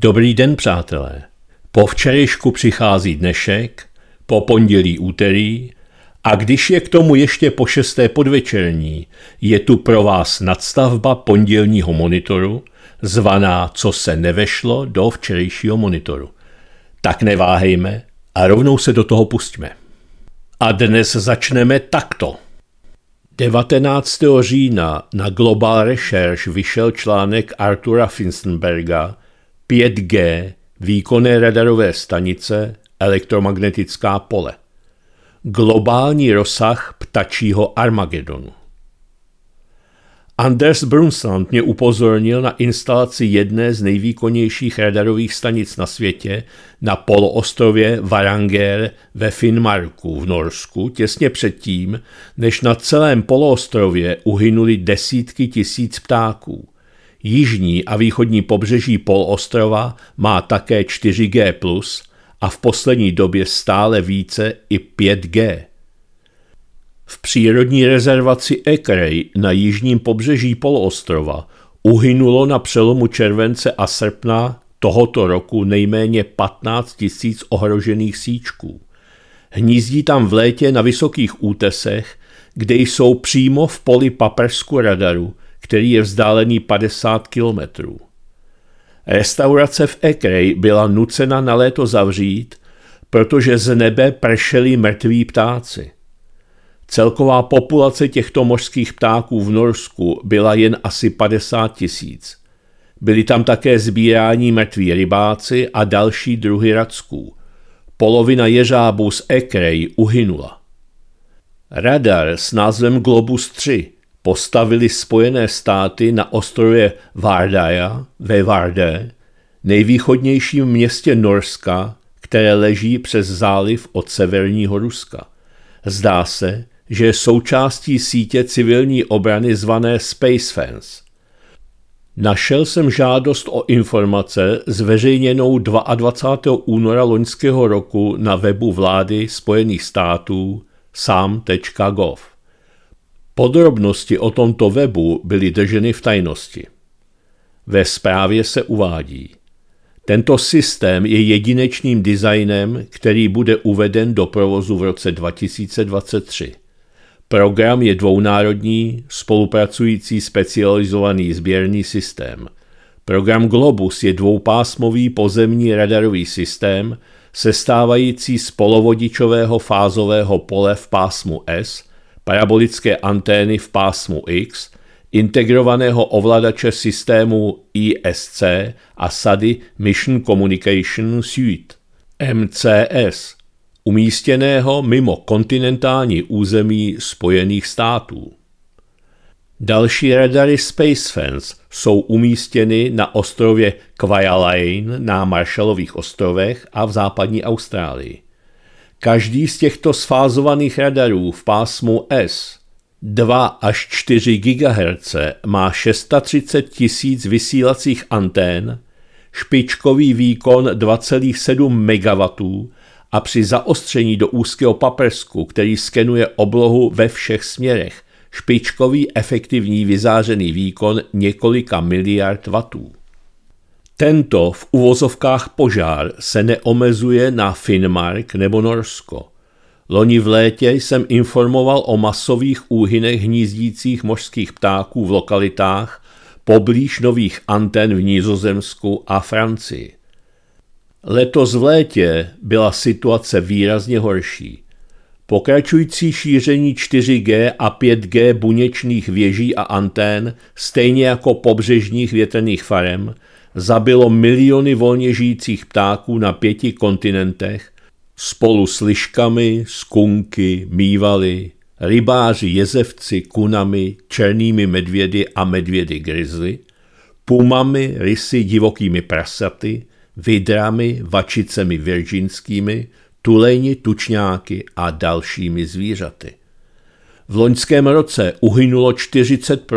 Dobrý den, přátelé. Po včerejšku přichází dnešek, po pondělí úterý a když je k tomu ještě po šesté podvečerní, je tu pro vás nadstavba pondělního monitoru, zvaná Co se nevešlo do včerejšího monitoru. Tak neváhejme a rovnou se do toho pustíme. A dnes začneme takto. 19. října na Global Research vyšel článek Artura Finstenberga – 5G, výkonné radarové stanice, elektromagnetická pole. Globální rozsah ptačího Armagedonu. Anders Brunsland mě upozornil na instalaci jedné z nejvýkonnějších radarových stanic na světě na poloostrově Varanger ve Finmarku v Norsku těsně předtím, než na celém poloostrově uhynuli desítky tisíc ptáků – Jižní a východní pobřeží poloostrova má také 4G+, a v poslední době stále více i 5G. V přírodní rezervaci Ekrej na jižním pobřeží poloostrova uhynulo na přelomu července a srpna tohoto roku nejméně 15 000 ohrožených síčků. Hnízdí tam v létě na vysokých útesech, kde jsou přímo v poli paprsku radaru – který je vzdálený 50 kilometrů. Restaurace v Ekrej byla nucena na léto zavřít, protože z nebe pršeli mrtví ptáci. Celková populace těchto mořských ptáků v Norsku byla jen asi 50 tisíc. Byli tam také sbírání mrtví rybáci a další druhy racků. Polovina jeřábů z Ekrej uhynula. Radar s názvem Globus 3 postavili Spojené státy na ostrově Vardaja ve Varde, nejvýchodnějším městě Norska, které leží přes záliv od severního Ruska. Zdá se, že je součástí sítě civilní obrany zvané Space Fence. Našel jsem žádost o informace zveřejněnou 22. února loňského roku na webu vlády Spojených států sam.gov. Podrobnosti o tomto webu byly drženy v tajnosti. Ve zprávě se uvádí. Tento systém je jedinečným designem, který bude uveden do provozu v roce 2023. Program je dvounárodní, spolupracující specializovaný sběrný systém. Program Globus je dvoupásmový pozemní radarový systém, sestávající z polovodičového fázového pole v pásmu S parabolické antény v pásmu X, integrovaného ovladače systému ISC a sady Mission Communication Suite MCS, umístěného mimo kontinentální území Spojených států. Další radary Space Fence jsou umístěny na ostrově Kvajalain na Marshallových ostrovech a v západní Austrálii. Každý z těchto sfázovaných radarů v pásmu S 2 až 4 GHz má 630 tisíc vysílacích antén, špičkový výkon 2,7 MW a při zaostření do úzkého paprsku, který skenuje oblohu ve všech směrech, špičkový efektivní vyzářený výkon několika miliard wattů. Tento v uvozovkách požár se neomezuje na Finmark nebo Norsko. Loni v létě jsem informoval o masových úhynech hnízdících mořských ptáků v lokalitách poblíž nových anten v Nizozemsku a Francii. Letos v létě byla situace výrazně horší. Pokračující šíření 4G a 5G buněčných věží a antén, stejně jako pobřežních větrných farem, zabilo miliony volně žijících ptáků na pěti kontinentech spolu s liškami, skunky, mývaly, rybáři, jezevci, kunami, černými medvědy a medvědy grizzly, pumami, rysy, divokými prasaty, vidrami, vačicemi virginskými, tulejni, tučňáky a dalšími zvířaty. V loňském roce uhynulo 40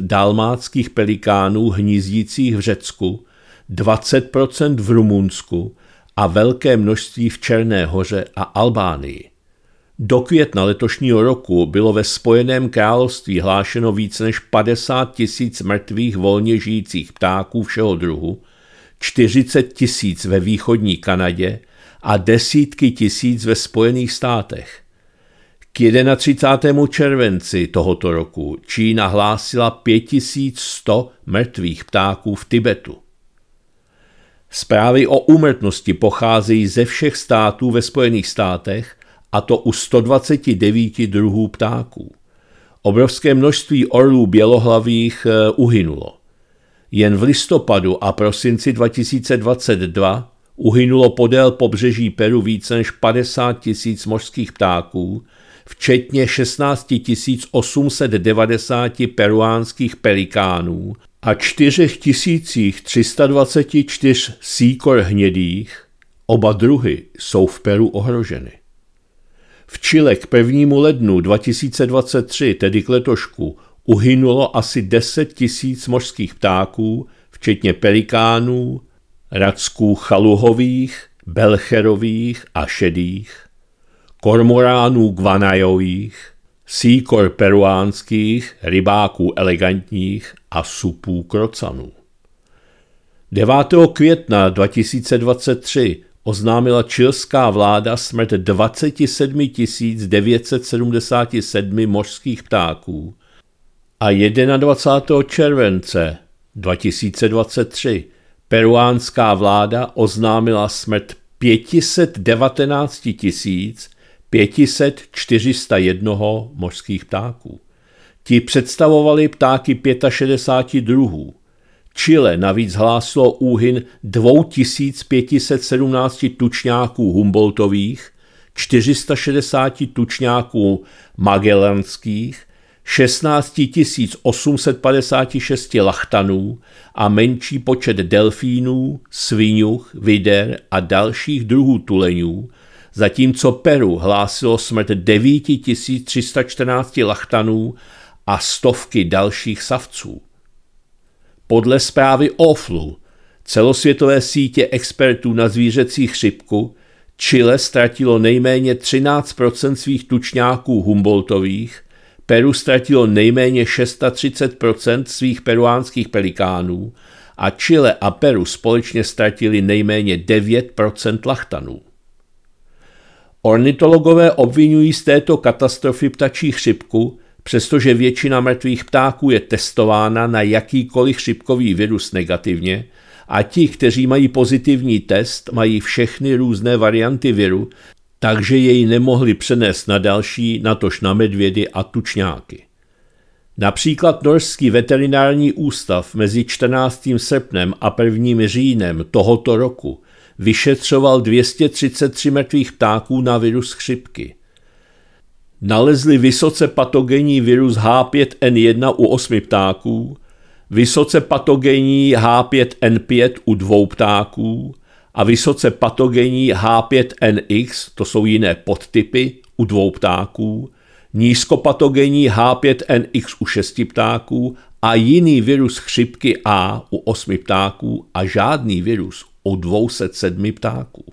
dalmáckých pelikánů hnízdících v Řecku, 20 v Rumunsku a velké množství v Černé hoře a Albánii. Do května letošního roku bylo ve Spojeném království hlášeno více než 50 tisíc mrtvých volně žijících ptáků všeho druhu, 40 tisíc ve východní Kanadě a desítky tisíc ve Spojených státech. K 31. červenci tohoto roku Čína hlásila 5100 mrtvých ptáků v Tibetu. Zprávy o úmrtnosti pocházejí ze všech států ve Spojených státech, a to u 129 druhů ptáků. Obrovské množství orlů bělohlavých eh, uhynulo. Jen v listopadu a prosinci 2022 uhynulo podél pobřeží Peru více než 50 tisíc mořských ptáků, včetně 16 890 peruánských pelikánů a 324 síkor hnědých, oba druhy jsou v Peru ohroženy. V Čile k 1. lednu 2023, tedy k letošku, uhynulo asi 10 tisíc mořských ptáků, včetně pelikánů, radsků chaluhových, belcherových a šedých, kormoránů guanajových, síkor peruánských, rybáků elegantních a supů krocanů. 9. května 2023 oznámila čilská vláda smrt 27 977 mořských ptáků a 21. července 2023 peruánská vláda oznámila smrt 519 5401 mořských ptáků. Ti představovali ptáky 65 druhů. Chile navíc hlásilo úhyn 2517 tučňáků Humboldtových, 460 tučňáků Magellanských, 16 856 lachtanů a menší počet delfínů, svinuch, vider a dalších druhů tuleňů, zatímco Peru hlásilo smrt 9314 lachtanů a stovky dalších savců. Podle zprávy OFLU, celosvětové sítě expertů na zvířecí chřipku, Chile ztratilo nejméně 13 svých tučňáků Humboldtových, Peru ztratilo nejméně 630 svých peruánských pelikánů a Chile a Peru společně ztratili nejméně 9 lachtanů. Ornitologové obvinují z této katastrofy ptačí chřipku, přestože většina mrtvých ptáků je testována na jakýkoliv chřipkový virus negativně a ti, kteří mají pozitivní test, mají všechny různé varianty viru, takže jej nemohli přenést na další, natož na medvědy a tučňáky. Například Norský veterinární ústav mezi 14. srpnem a 1. říjnem tohoto roku vyšetřoval 233 mrtvých ptáků na virus chřipky. Nalezli vysoce patogenní virus H5N1 u 8 ptáků, vysoce patogenní H5N5 u dvou ptáků a vysoce patogenní H5NX, to jsou jiné podtypy, u dvou ptáků, nízkopatogenní H5NX u šesti ptáků a jiný virus chřipky A u osmi ptáků a žádný virus o 207 ptáků.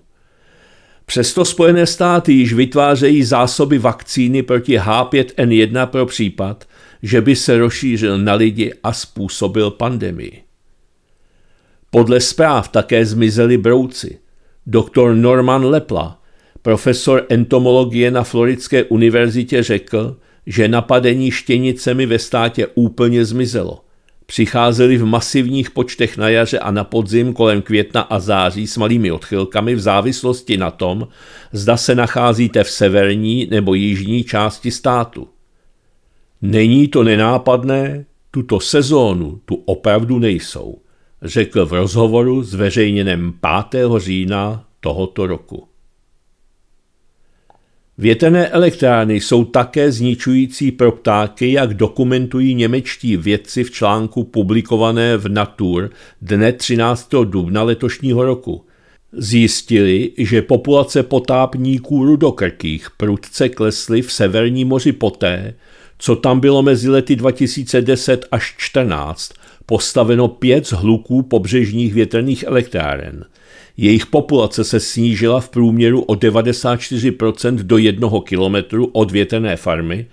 Přesto Spojené státy již vytvářejí zásoby vakcíny proti H5N1 pro případ, že by se rozšířil na lidi a způsobil pandemii. Podle zpráv také zmizeli brouci. Doktor Norman Lepla, profesor entomologie na Floridské univerzitě, řekl, že napadení štěnicemi ve státě úplně zmizelo – přicházeli v masivních počtech na jaře a na podzim kolem května a září s malými odchylkami v závislosti na tom, zda se nacházíte v severní nebo jižní části státu. Není to nenápadné? Tuto sezónu tu opravdu nejsou, řekl v rozhovoru zveřejněném 5. října tohoto roku. Větrné elektrárny jsou také zničující pro ptáky, jak dokumentují němečtí vědci v článku publikované v Natur dne 13. dubna letošního roku. Zjistili, že populace potápníků rudokrkých prudce klesly v severní moři poté, co tam bylo mezi lety 2010 až 14 postaveno pět hluků pobřežních větrných elektráren – jejich populace se snížila v průměru o 94% do 1 kilometru od větrné farmy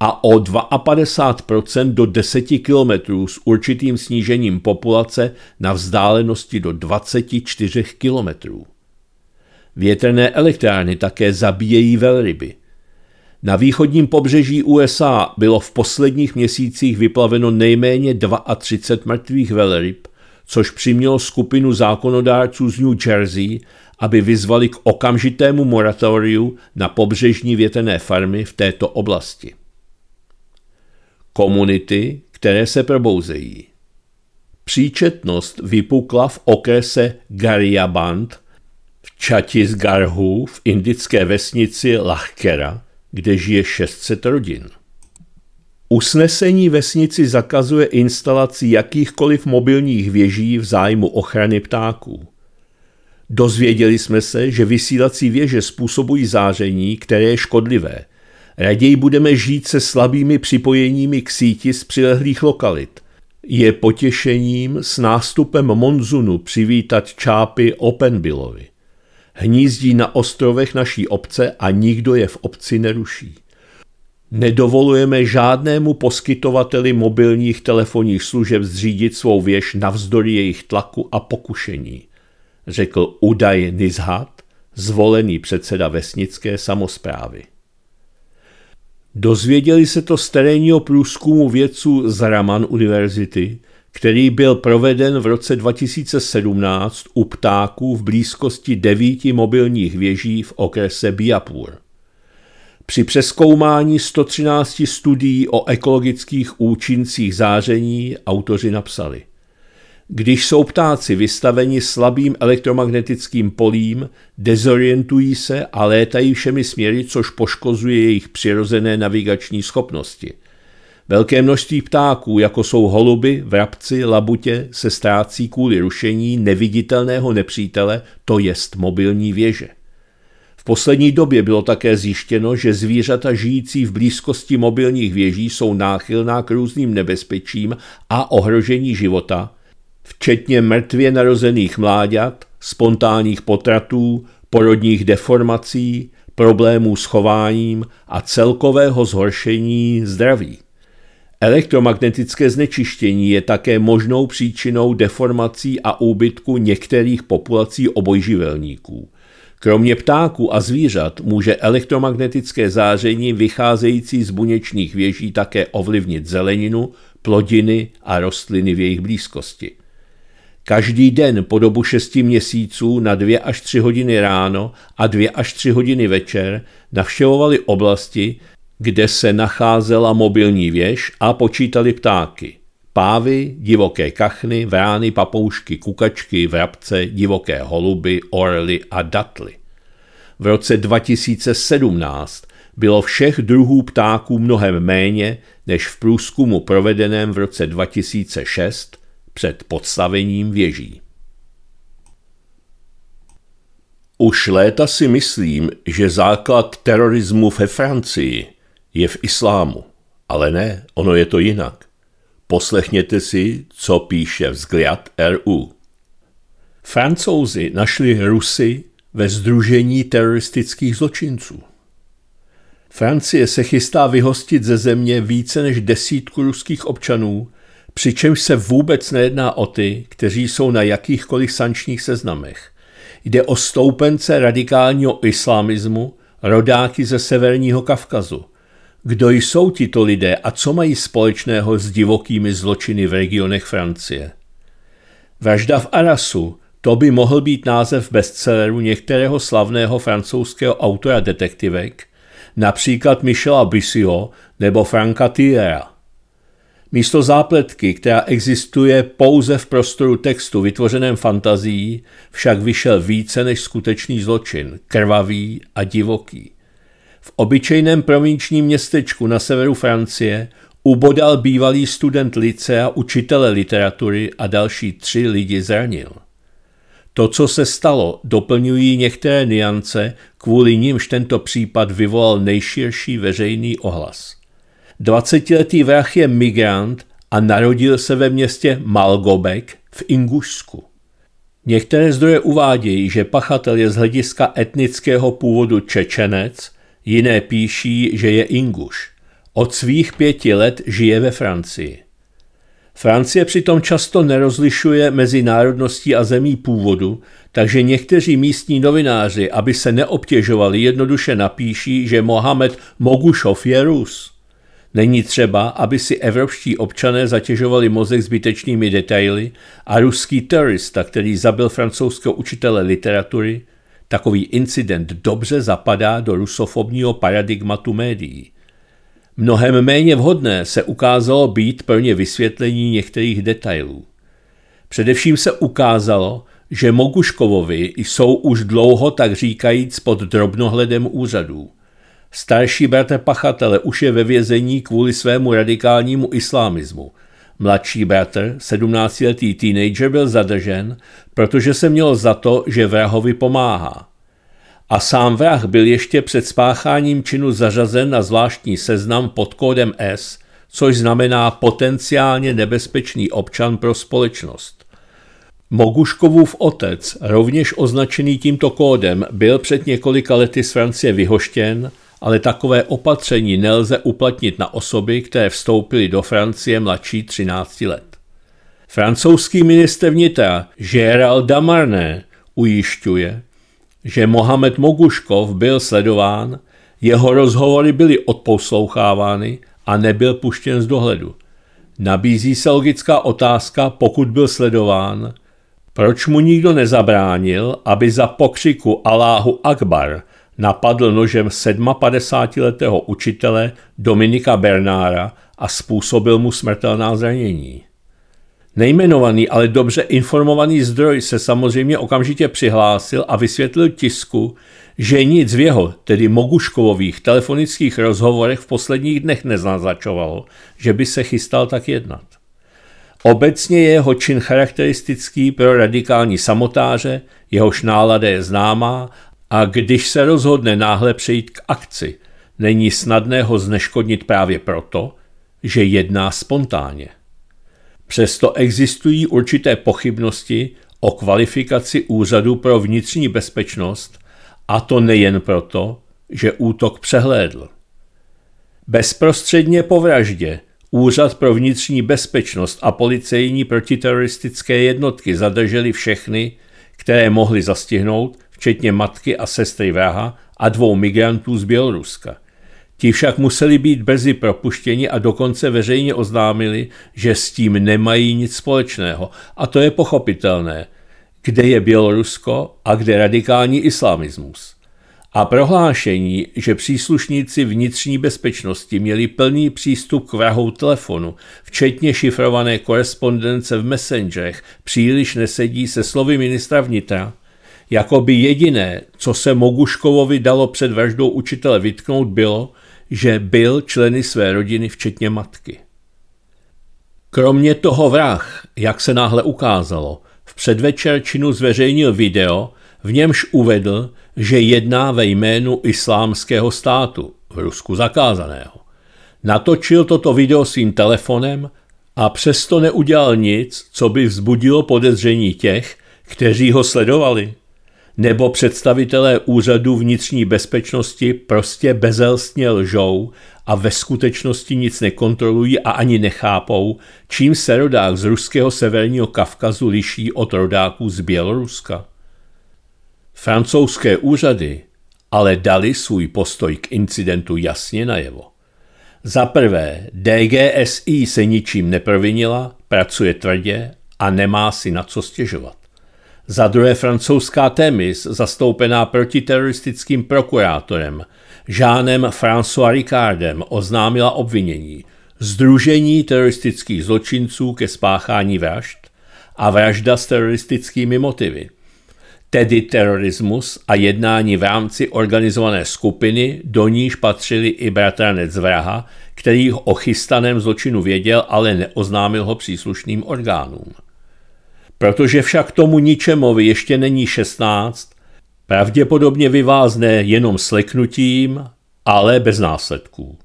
a o 52% do 10 kilometrů s určitým snížením populace na vzdálenosti do 24 kilometrů. Větrné elektrárny také zabíjejí velryby. Na východním pobřeží USA bylo v posledních měsících vyplaveno nejméně 32 mrtvých velryb což přimělo skupinu zákonodárců z New Jersey, aby vyzvali k okamžitému moratoriu na pobřežní větené farmy v této oblasti. Komunity, které se probouzejí. Příčetnost vypukla v okrese Garyaband v Chatisgarhu v indické vesnici Lachkera, kde žije 600 rodin. Usnesení vesnici zakazuje instalaci jakýchkoliv mobilních věží v zájmu ochrany ptáků. Dozvěděli jsme se, že vysílací věže způsobují záření, které je škodlivé. Raději budeme žít se slabými připojeními k síti z přilehlých lokalit. Je potěšením s nástupem monzunu přivítat čápy Openbillovi. Hnízdí na ostrovech naší obce a nikdo je v obci neruší. Nedovolujeme žádnému poskytovateli mobilních telefonních služeb zřídit svou věž navzdory jejich tlaku a pokušení, řekl Udaj Nizhat, zvolený předseda vesnické samozprávy. Dozvěděli se to z terénního průzkumu vědců z Raman univerzity, který byl proveden v roce 2017 u ptáků v blízkosti devíti mobilních věží v okrese Biapur. Při přeskoumání 113 studií o ekologických účincích záření autoři napsali Když jsou ptáci vystaveni slabým elektromagnetickým polím, dezorientují se a létají všemi směry, což poškozuje jejich přirozené navigační schopnosti. Velké množství ptáků, jako jsou holuby, vrabci, labutě, se ztrácí kvůli rušení neviditelného nepřítele, to jest mobilní věže. V poslední době bylo také zjištěno, že zvířata žijící v blízkosti mobilních věží jsou náchylná k různým nebezpečím a ohrožení života, včetně mrtvě narozených mláďat, spontánních potratů, porodních deformací, problémů s chováním a celkového zhoršení zdraví. Elektromagnetické znečištění je také možnou příčinou deformací a úbytku některých populací obojživelníků – Kromě ptáků a zvířat může elektromagnetické záření vycházející z buněčných věží také ovlivnit zeleninu, plodiny a rostliny v jejich blízkosti. Každý den po dobu 6 měsíců na 2 až 3 hodiny ráno a 2 až 3 hodiny večer navštěvovali oblasti, kde se nacházela mobilní věž a počítali ptáky pávy, divoké kachny, vrány, papoušky, kukačky, vrabce, divoké holuby, orly a datly. V roce 2017 bylo všech druhů ptáků mnohem méně než v průzkumu provedeném v roce 2006 před podstavením věží. Už léta si myslím, že základ terorismu ve Francii je v islámu, ale ne, ono je to jinak. Poslechněte si, co píše vzgliad RU. Francouzi našli Rusy ve združení teroristických zločinců. Francie se chystá vyhostit ze země více než desítku ruských občanů, přičemž se vůbec nejedná o ty, kteří jsou na jakýchkoliv sančních seznamech. Jde o stoupence radikálního islamismu, rodáky ze severního Kavkazu, kdo jsou tito lidé a co mají společného s divokými zločiny v regionech Francie? Vražda v Arasu, to by mohl být název bestselleru některého slavného francouzského autora detektivek, například Michela Bissio nebo Franka Thiera. Místo zápletky, která existuje pouze v prostoru textu vytvořeném fantazií, však vyšel více než skutečný zločin, krvavý a divoký. V obyčejném provinčním městečku na severu Francie ubodal bývalý student licea učitele literatury a další tři lidi zranil. To, co se stalo, doplňují některé niance, kvůli nímž tento případ vyvolal nejširší veřejný ohlas. 20-letý vrah je migrant a narodil se ve městě Malgobek v Ingušsku. Některé zdroje uvádějí, že pachatel je z hlediska etnického původu Čečenec Jiné píší, že je Inguš. Od svých pěti let žije ve Francii. Francie přitom často nerozlišuje mezi národností a zemí původu, takže někteří místní novináři, aby se neobtěžovali, jednoduše napíší, že Mohamed Mogušov je Rus. Není třeba, aby si evropští občané zatěžovali mozek zbytečnými detaily a ruský terorista, který zabil francouzského učitele literatury, Takový incident dobře zapadá do rusofobního paradigmatu médií. Mnohem méně vhodné se ukázalo být plně vysvětlení některých detailů. Především se ukázalo, že Moguškovovi jsou už dlouho tak říkajíc pod drobnohledem úřadů. Starší bratr pachatele už je ve vězení kvůli svému radikálnímu islámismu – Mladší bratr, 17-letý teenager, byl zadržen, protože se měl za to, že vrahovi pomáhá. A sám vrah byl ještě před spácháním činu zařazen na zvláštní seznam pod kódem S, což znamená potenciálně nebezpečný občan pro společnost. Moguškovův otec, rovněž označený tímto kódem, byl před několika lety z Francie vyhoštěn ale takové opatření nelze uplatnit na osoby, které vstoupily do Francie mladší 13 let. Francouzský minister vnitra Gérald Damarné ujišťuje, že Mohamed Moguškov byl sledován, jeho rozhovory byly odposlouchávány a nebyl puštěn z dohledu. Nabízí se logická otázka, pokud byl sledován, proč mu nikdo nezabránil, aby za pokřiku Aláhu Akbar – napadl nožem 57-letého učitele Dominika Bernára a způsobil mu smrtelná zranění. Nejmenovaný, ale dobře informovaný zdroj se samozřejmě okamžitě přihlásil a vysvětlil tisku, že nic v jeho, tedy Moguškovových, telefonických rozhovorech v posledních dnech neznaznačovalo, že by se chystal tak jednat. Obecně je jeho čin charakteristický pro radikální samotáře, jehož nálada je známá a když se rozhodne náhle přejít k akci, není snadné ho zneškodnit právě proto, že jedná spontánně. Přesto existují určité pochybnosti o kvalifikaci Úřadu pro vnitřní bezpečnost, a to nejen proto, že útok přehlédl. Bezprostředně po vraždě Úřad pro vnitřní bezpečnost a policejní protiteroristické jednotky zadrželi všechny, které mohli zastihnout včetně matky a sestry vraha a dvou migrantů z Běloruska. Ti však museli být brzy propuštěni a dokonce veřejně oznámili, že s tím nemají nic společného. A to je pochopitelné, kde je Bělorusko a kde radikální islamismus. A prohlášení, že příslušníci vnitřní bezpečnosti měli plný přístup k vrahou telefonu, včetně šifrované korespondence v messengerech, příliš nesedí se slovy ministra vnitra, jako by jediné, co se Moguškovovi dalo před vraždou učitele vytknout, bylo, že byl členy své rodiny, včetně matky. Kromě toho vrah, jak se náhle ukázalo, v předvečer činu zveřejnil video, v němž uvedl, že jedná ve jménu islámského státu, v Rusku zakázaného. Natočil toto video svým telefonem a přesto neudělal nic, co by vzbudilo podezření těch, kteří ho sledovali nebo představitelé úřadu vnitřní bezpečnosti prostě bezelstně lžou a ve skutečnosti nic nekontrolují a ani nechápou, čím se rodák z ruského severního Kavkazu liší od rodáků z Běloruska. Francouzské úřady ale dali svůj postoj k incidentu jasně najevo. Za prvé, DGSI se ničím neprovinila, pracuje tvrdě a nemá si na co stěžovat. Za druhé francouzská Temis, zastoupená protiteroristickým prokurátorem Jeanem François Ricardem, oznámila obvinění Združení teroristických zločinců ke spáchání vražd a vražda s teroristickými motivy, tedy terorismus a jednání v rámci organizované skupiny, do níž patřili i bratranec vraha, který o chystaném zločinu věděl, ale neoznámil ho příslušným orgánům. Protože však tomu ničemovi ještě není 16, pravděpodobně vyvázne jenom sleknutím, ale bez následků.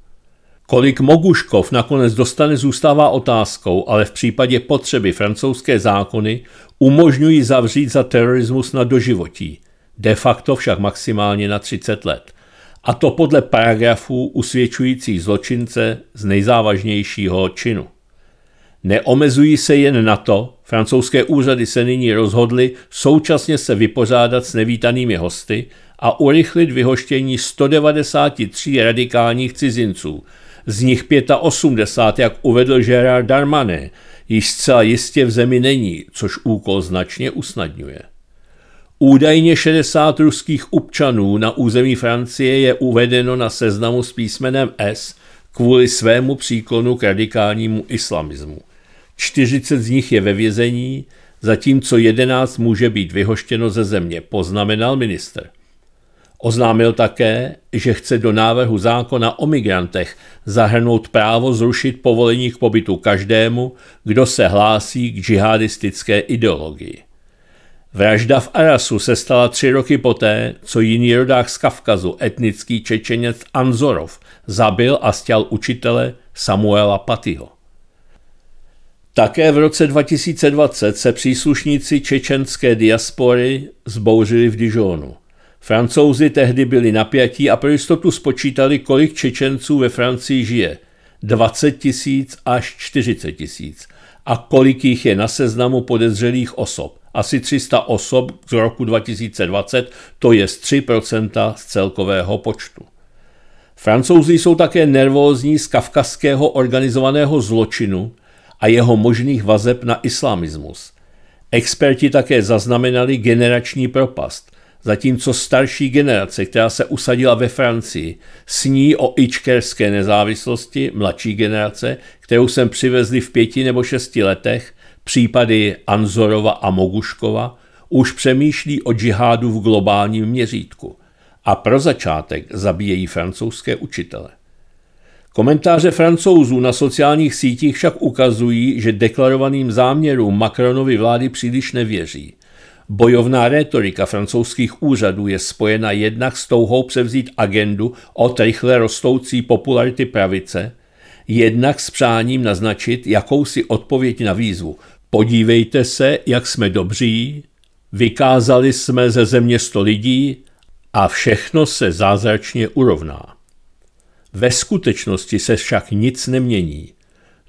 Kolik Moguškov nakonec dostane zůstává otázkou, ale v případě potřeby francouzské zákony umožňují zavřít za terorismus na doživotí, de facto však maximálně na 30 let. A to podle paragrafů usvědčujících zločince z nejzávažnějšího činu. Neomezují se jen na to, francouzské úřady se nyní rozhodly současně se vypořádat s nevítanými hosty a urychlit vyhoštění 193 radikálních cizinců, z nich 85, jak uvedl Gerard Darmané, již zcela jistě v zemi není, což úkol značně usnadňuje. Údajně 60 ruských občanů na území Francie je uvedeno na seznamu s písmenem S kvůli svému příklonu k radikálnímu islamismu – 40 z nich je ve vězení, zatímco 11 může být vyhoštěno ze země, poznamenal minister. Oznámil také, že chce do návrhu zákona o migrantech zahrnout právo zrušit povolení k pobytu každému, kdo se hlásí k džihadistické ideologii. Vražda v Arasu se stala tři roky poté, co jiný rodák z Kavkazu, etnický čečenec Anzorov, zabil a stěl učitele Samuela Patyho. Také v roce 2020 se příslušníci čečenské diaspory zbouřili v Dijonu. Francouzi tehdy byli napjatí a pro jistotu spočítali, kolik Čečenců ve Francii žije. 20 tisíc až 40 tisíc. A kolik jich je na seznamu podezřelých osob. Asi 300 osob z roku 2020, to je 3% z celkového počtu. Francouzi jsou také nervózní z kavkazského organizovaného zločinu, a jeho možných vazeb na islamismus. Experti také zaznamenali generační propast, zatímco starší generace, která se usadila ve Francii, sní o ičkerské nezávislosti, mladší generace, kterou jsem přivezli v pěti nebo šesti letech, případy Anzorova a Moguškova, už přemýšlí o džihádu v globálním měřítku a pro začátek zabíjejí francouzské učitele. Komentáře francouzů na sociálních sítích však ukazují, že deklarovaným záměrům Macronovy vlády příliš nevěří. Bojovná rétorika francouzských úřadů je spojena jednak s touhou převzít agendu od rychle rostoucí popularity pravice, jednak s přáním naznačit jakousi odpověď na výzvu. Podívejte se, jak jsme dobří, vykázali jsme ze země sto lidí a všechno se zázračně urovná. Ve skutečnosti se však nic nemění.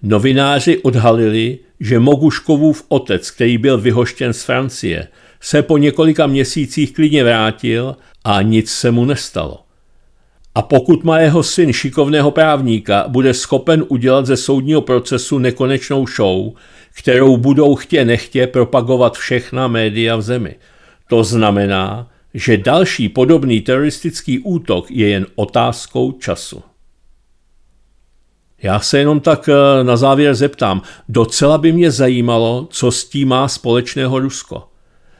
Novináři odhalili, že Moguškovův otec, který byl vyhoštěn z Francie, se po několika měsících klidně vrátil a nic se mu nestalo. A pokud má jeho syn šikovného právníka, bude schopen udělat ze soudního procesu nekonečnou show, kterou budou chtě nechtě propagovat všechna média v zemi. To znamená, že další podobný teroristický útok je jen otázkou času. Já se jenom tak eh, na závěr zeptám. Docela by mě zajímalo, co s tím má společného Rusko.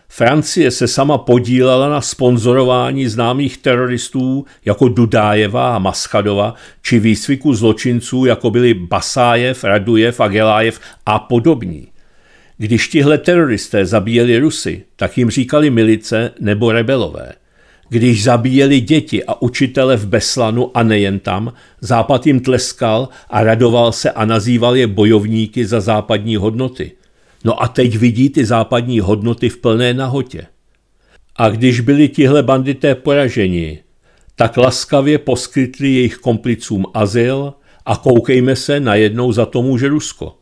Francie se sama podílela na sponzorování známých teroristů jako Dudájeva a Maschadova či výsviku zločinců jako byli Basájev, Radujev, a Gelájev a podobní. Když tihle teroristé zabíjeli Rusy, tak jim říkali milice nebo rebelové – když zabíjeli děti a učitele v Beslanu a nejen tam, Západ jim tleskal a radoval se a nazýval je bojovníky za západní hodnoty. No a teď vidí ty západní hodnoty v plné nahotě. A když byli tihle bandité poraženi, tak laskavě poskytli jejich komplicům azyl a koukejme se, najednou za tomu, že Rusko.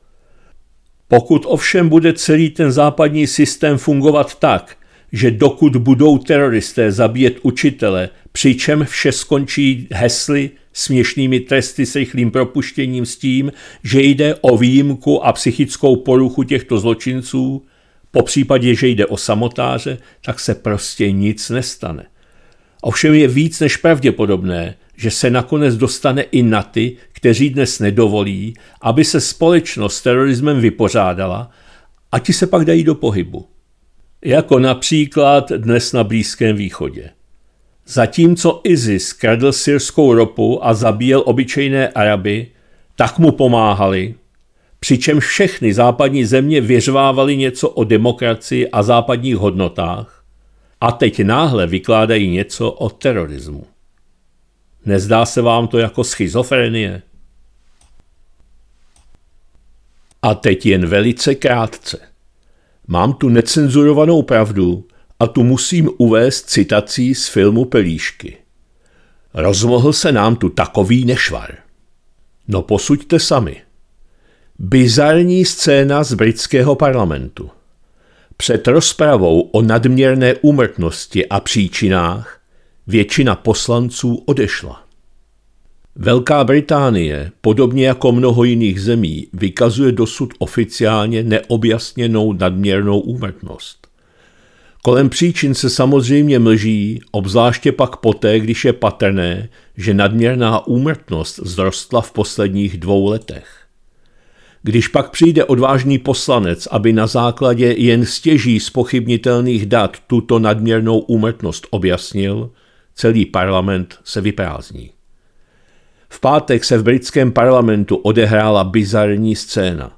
Pokud ovšem bude celý ten západní systém fungovat tak, že dokud budou teroristé zabíjet učitele, přičem vše skončí hesly, směšnými tresty s rychlým propuštěním s tím, že jde o výjimku a psychickou poruchu těchto zločinců, po případě, že jde o samotáře, tak se prostě nic nestane. Ovšem je víc než pravděpodobné, že se nakonec dostane i na ty, kteří dnes nedovolí, aby se společnost s terorismem vypořádala a ti se pak dají do pohybu jako například dnes na Blízkém východě. Zatímco ISIS kradl syrskou ropu a zabíjel obyčejné Araby, tak mu pomáhali, přičemž všechny západní země vyřvávaly něco o demokracii a západních hodnotách a teď náhle vykládají něco o terorismu. Nezdá se vám to jako schizofrenie? A teď jen velice krátce. Mám tu necenzurovanou pravdu a tu musím uvést citací z filmu Pelíšky. Rozmohl se nám tu takový nešvar. No posuďte sami. Bizarní scéna z britského parlamentu. Před rozpravou o nadměrné úmrtnosti a příčinách většina poslanců odešla. Velká Británie, podobně jako mnoho jiných zemí, vykazuje dosud oficiálně neobjasněnou nadměrnou úmrtnost. Kolem příčin se samozřejmě mlží, obzvláště pak poté, když je patrné, že nadměrná úmrtnost zrostla v posledních dvou letech. Když pak přijde odvážný poslanec, aby na základě jen stěží spochybnitelných dat tuto nadměrnou úmrtnost objasnil, celý parlament se vyprázní. V pátek se v britském parlamentu odehrála bizarní scéna.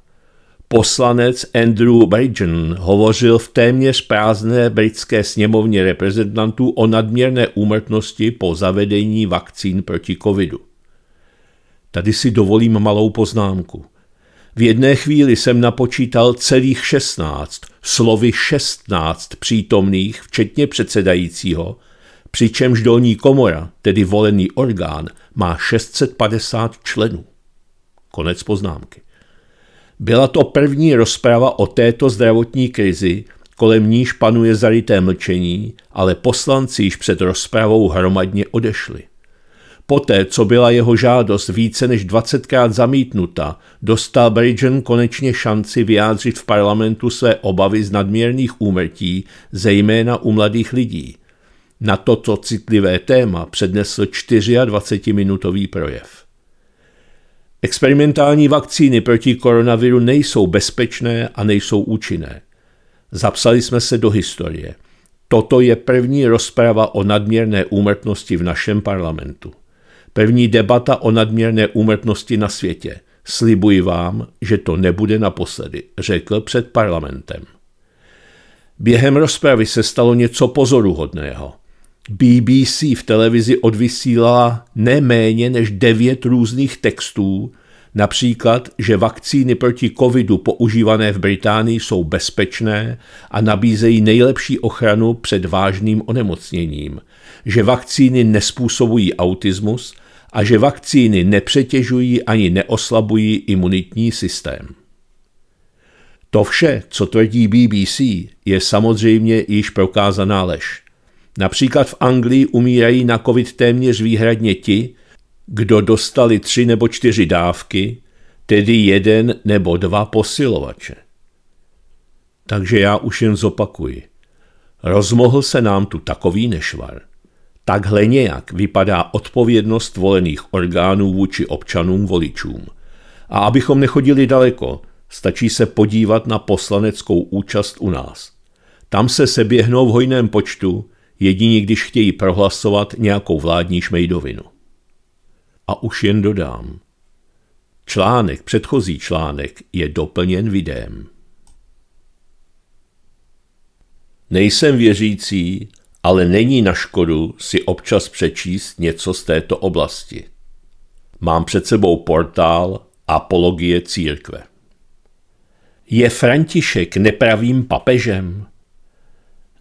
Poslanec Andrew Bridgen hovořil v téměř prázdné britské sněmovně reprezentantů o nadměrné úmrtnosti po zavedení vakcín proti covidu. Tady si dovolím malou poznámku. V jedné chvíli jsem napočítal celých 16, slovy 16 přítomných, včetně předsedajícího, přičemž dolní komora, tedy volený orgán, má 650 členů. Konec poznámky. Byla to první rozprava o této zdravotní krizi, kolem níž panuje zaryté mlčení, ale poslanci již před rozpravou hromadně odešli. Poté, co byla jeho žádost více než 20krát zamítnuta, dostal Bridgen konečně šanci vyjádřit v parlamentu své obavy z nadměrných úmrtí, zejména u mladých lidí – na toto citlivé téma přednesl 24-minutový projev. Experimentální vakcíny proti koronaviru nejsou bezpečné a nejsou účinné. Zapsali jsme se do historie. Toto je první rozprava o nadměrné úmrtnosti v našem parlamentu. První debata o nadměrné úmrtnosti na světě. Slibuji vám, že to nebude naposledy, řekl před parlamentem. Během rozpravy se stalo něco pozoruhodného. BBC v televizi odvysílala neméně než devět různých textů, například, že vakcíny proti covidu používané v Británii jsou bezpečné a nabízejí nejlepší ochranu před vážným onemocněním, že vakcíny nespůsobují autismus a že vakcíny nepřetěžují ani neoslabují imunitní systém. To vše, co tvrdí BBC, je samozřejmě již prokázaná lež. Například v Anglii umírají na covid téměř výhradně ti, kdo dostali tři nebo čtyři dávky, tedy jeden nebo dva posilovače. Takže já už jen zopakuji. Rozmohl se nám tu takový nešvar. Takhle nějak vypadá odpovědnost volených orgánů vůči občanům voličům. A abychom nechodili daleko, stačí se podívat na poslaneckou účast u nás. Tam se seběhnou v hojném počtu, jedině když chtějí prohlasovat nějakou vládní šmejdovinu. A už jen dodám. Článek, předchozí článek, je doplněn videem. Nejsem věřící, ale není na škodu si občas přečíst něco z této oblasti. Mám před sebou portál Apologie církve. Je František nepravým papežem?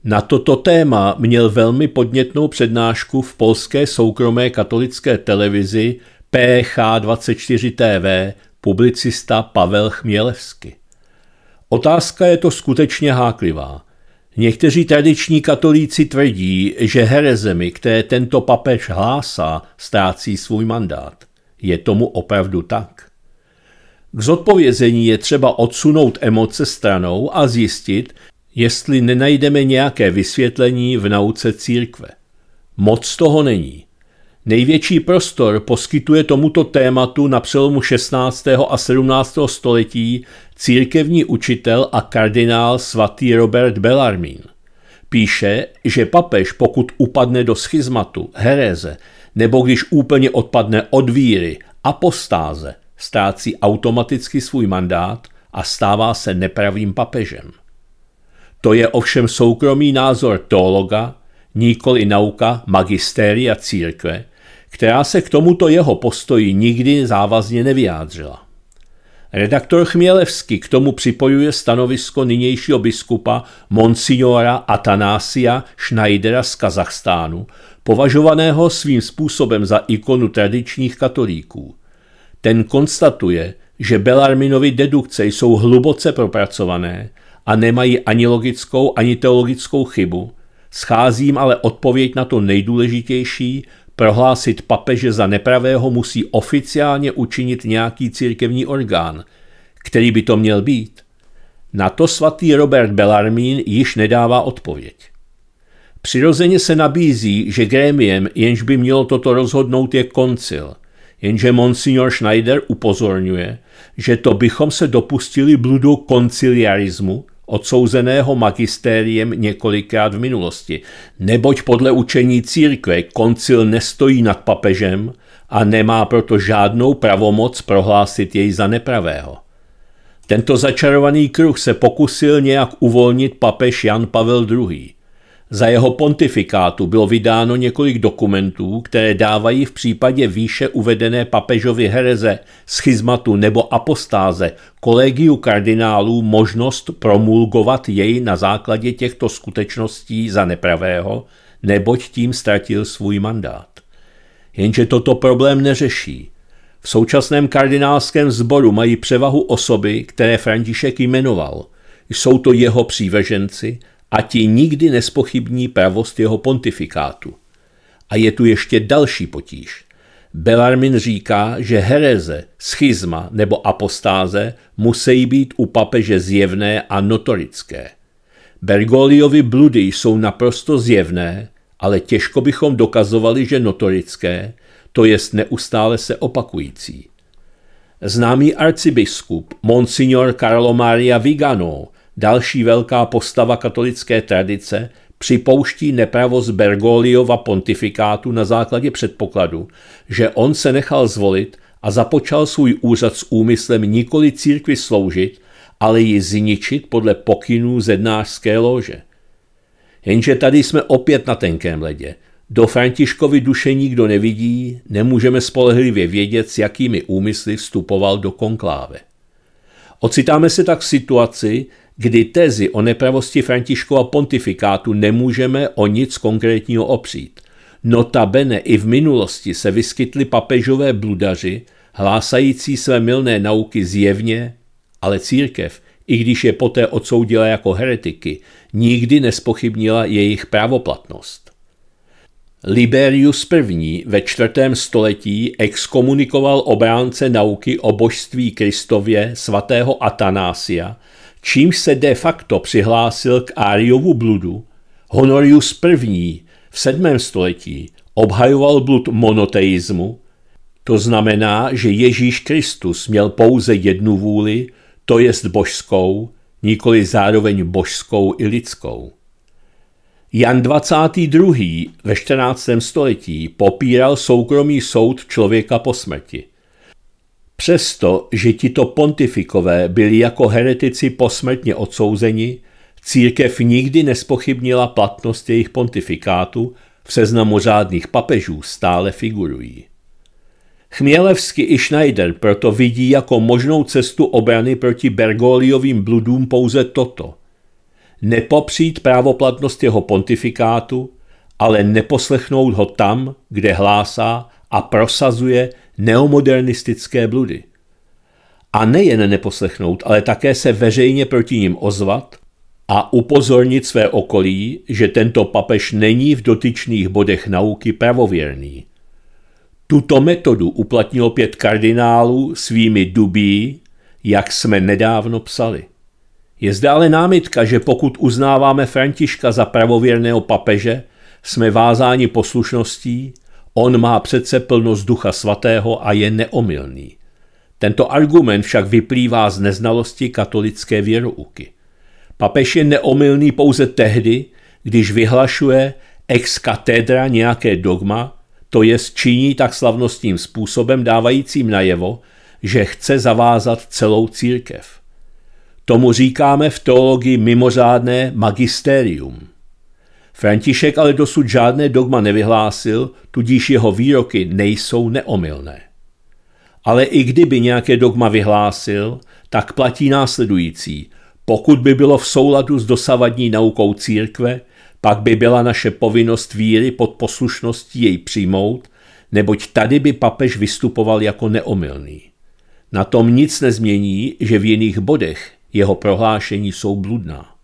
Na toto téma měl velmi podnětnou přednášku v polské soukromé katolické televizi PH24 TV publicista Pavel Chmělevsky. Otázka je to skutečně háklivá. Někteří tradiční katolíci tvrdí, že herezemi, které tento papež hlásá, ztrácí svůj mandát. Je tomu opravdu tak? K zodpovězení je třeba odsunout emoce stranou a zjistit, jestli nenajdeme nějaké vysvětlení v nauce církve. Moc toho není. Největší prostor poskytuje tomuto tématu na přelomu 16. a 17. století církevní učitel a kardinál svatý Robert Bellarmín. Píše, že papež, pokud upadne do schizmatu, hereze, nebo když úplně odpadne od víry, apostáze, ztrácí automaticky svůj mandát a stává se nepravým papežem. To je ovšem soukromý názor teologa, nikoli nauka magistéria církve, která se k tomuto jeho postoji nikdy závazně nevyjádřila. Redaktor Chmělevský k tomu připojuje stanovisko nynějšího biskupa monsignora Atanásia Schneidera z Kazachstánu, považovaného svým způsobem za ikonu tradičních katolíků. Ten konstatuje, že Belarminovi dedukce jsou hluboce propracované a nemají ani logickou, ani teologickou chybu. Scházím ale odpověď na to nejdůležitější, prohlásit papeže za nepravého musí oficiálně učinit nějaký církevní orgán, který by to měl být. Na to svatý Robert Bellarmín již nedává odpověď. Přirozeně se nabízí, že grémiem, jenž by mělo toto rozhodnout, je koncil, jenže monsignor Schneider upozorňuje, že to bychom se dopustili bludu konciliarismu, odsouzeného magistériem několikrát v minulosti, neboť podle učení církve koncil nestojí nad papežem a nemá proto žádnou pravomoc prohlásit jej za nepravého. Tento začarovaný kruh se pokusil nějak uvolnit papež Jan Pavel II. Za jeho pontifikátu bylo vydáno několik dokumentů, které dávají v případě výše uvedené papežovi hereze, schizmatu nebo apostáze kolegiu kardinálů možnost promulgovat jej na základě těchto skutečností za nepravého, neboť tím ztratil svůj mandát. Jenže toto problém neřeší. V současném kardinálském sboru mají převahu osoby, které František jmenoval. Jsou to jeho příveženci – a ti nikdy nespochybní pravost jeho pontifikátu. A je tu ještě další potíž. Belarmin říká, že hereze, schizma nebo apostáze musí být u papeže zjevné a notorické. Bergoliovi bludy jsou naprosto zjevné, ale těžko bychom dokazovali, že notorické, to jest neustále se opakující. Známý arcibiskup Monsignor Carlo Maria Vigano další velká postava katolické tradice, připouští nepravost Bergoliova pontifikátu na základě předpokladu, že on se nechal zvolit a započal svůj úřad s úmyslem nikoli církvi sloužit, ale ji zničit podle pokynů zednářské lože. Jenže tady jsme opět na tenkém ledě. Do Františkovi duše nikdo nevidí, nemůžeme spolehlivě vědět, s jakými úmysly vstupoval do konkláve. Ocitáme se tak v situaci, kdy tezi o nepravosti Františkova pontifikátu nemůžeme o nic konkrétního opřít. Notabene i v minulosti se vyskytli papežové bludaři, hlásající své milné nauky zjevně, ale církev, i když je poté odsoudila jako heretiky, nikdy nespochybnila jejich právoplatnost. Liberius I. ve čtvrtém století exkomunikoval obránce nauky o božství Kristově svatého Atanásia, čímž se de facto přihlásil k Ariovu bludu, Honorius I. v 7. století obhajoval blud monoteismu, to znamená, že Ježíš Kristus měl pouze jednu vůli, to jest božskou, nikoli zároveň božskou i lidskou. Jan 22. ve 14. století popíral soukromý soud člověka po smrti – Přesto, že tito pontifikové byli jako heretici posmrtně odsouzeni, církev nikdy nespochybnila platnost jejich pontifikátu, v seznamu řádných papežů stále figurují. Chmělevsky i Schneider proto vidí jako možnou cestu obrany proti Bergoliovým bludům pouze toto. Nepopřít právoplatnost jeho pontifikátu, ale neposlechnout ho tam, kde hlásá a prosazuje neomodernistické bludy. A nejen neposlechnout, ale také se veřejně proti ním ozvat a upozornit své okolí, že tento papež není v dotyčných bodech nauky pravověrný. Tuto metodu uplatnilo pět kardinálů svými dubí, jak jsme nedávno psali. Je zde ale námitka, že pokud uznáváme Františka za pravověrného papeže, jsme vázáni poslušností On má přece plnost ducha svatého a je neomylný. Tento argument však vyplývá z neznalosti katolické věrouky. Papež je neomylný pouze tehdy, když vyhlašuje ex katedra nějaké dogma, to je činí tak slavnostním způsobem dávajícím najevo, že chce zavázat celou církev. Tomu říkáme v teologii mimořádné magisterium – František ale dosud žádné dogma nevyhlásil, tudíž jeho výroky nejsou neomylné. Ale i kdyby nějaké dogma vyhlásil, tak platí následující. Pokud by bylo v souladu s dosavadní naukou církve, pak by byla naše povinnost víry pod poslušností jej přijmout, neboť tady by papež vystupoval jako neomylný. Na tom nic nezmění, že v jiných bodech jeho prohlášení jsou bludná.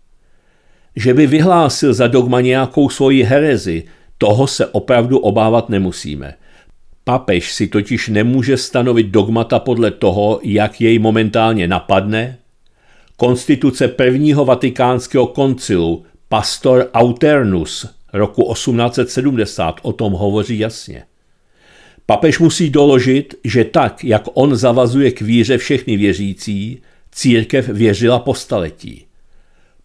Že by vyhlásil za dogma nějakou svoji herezi, toho se opravdu obávat nemusíme. Papež si totiž nemůže stanovit dogmata podle toho, jak jej momentálně napadne. Konstituce prvního vatikánského koncilu Pastor Auternus roku 1870 o tom hovoří jasně. Papež musí doložit, že tak, jak on zavazuje k víře všechny věřící, církev věřila po staletí.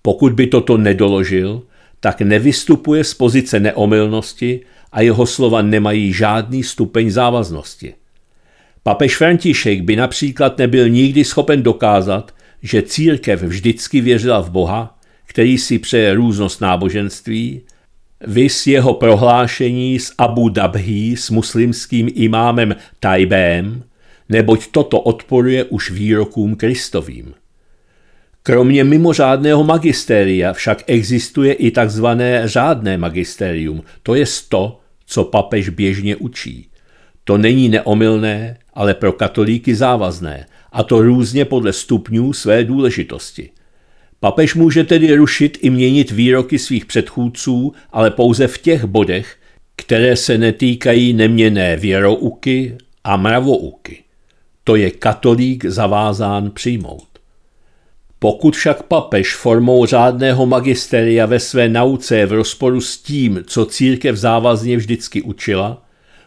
Pokud by toto nedoložil, tak nevystupuje z pozice neomylnosti a jeho slova nemají žádný stupeň závaznosti. Papež František by například nebyl nikdy schopen dokázat, že církev vždycky věřila v Boha, který si přeje různost náboženství, vys jeho prohlášení s Abu Dhabhi s muslimským imámem Tajbém, neboť toto odporuje už výrokům Kristovým. Kromě mimořádného magisteria však existuje i takzvané řádné magisterium, to je to, co papež běžně učí. To není neomylné, ale pro katolíky závazné, a to různě podle stupňů své důležitosti. Papež může tedy rušit i měnit výroky svých předchůdců, ale pouze v těch bodech, které se netýkají neměné věrouky a mravouky. To je katolík zavázán přijmout. Pokud však papež formou řádného magisteria ve své nauce je v rozporu s tím, co církev závazně vždycky učila,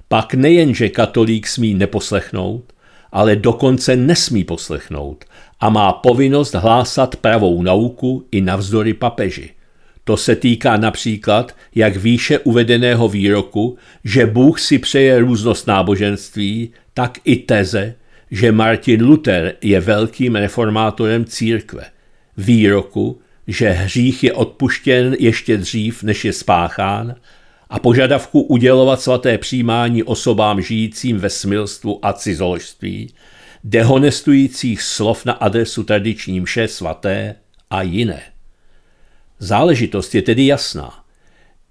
pak nejenže katolík smí neposlechnout, ale dokonce nesmí poslechnout a má povinnost hlásat pravou nauku i navzdory papeži. To se týká například jak výše uvedeného výroku, že Bůh si přeje různost náboženství, tak i teze, že Martin Luther je velkým reformátorem církve, výroku, že hřích je odpuštěn ještě dřív, než je spáchán, a požadavku udělovat svaté přijímání osobám žijícím ve smilstvu a cizoložství, dehonestujících slov na adresu tradiční mše svaté a jiné. Záležitost je tedy jasná.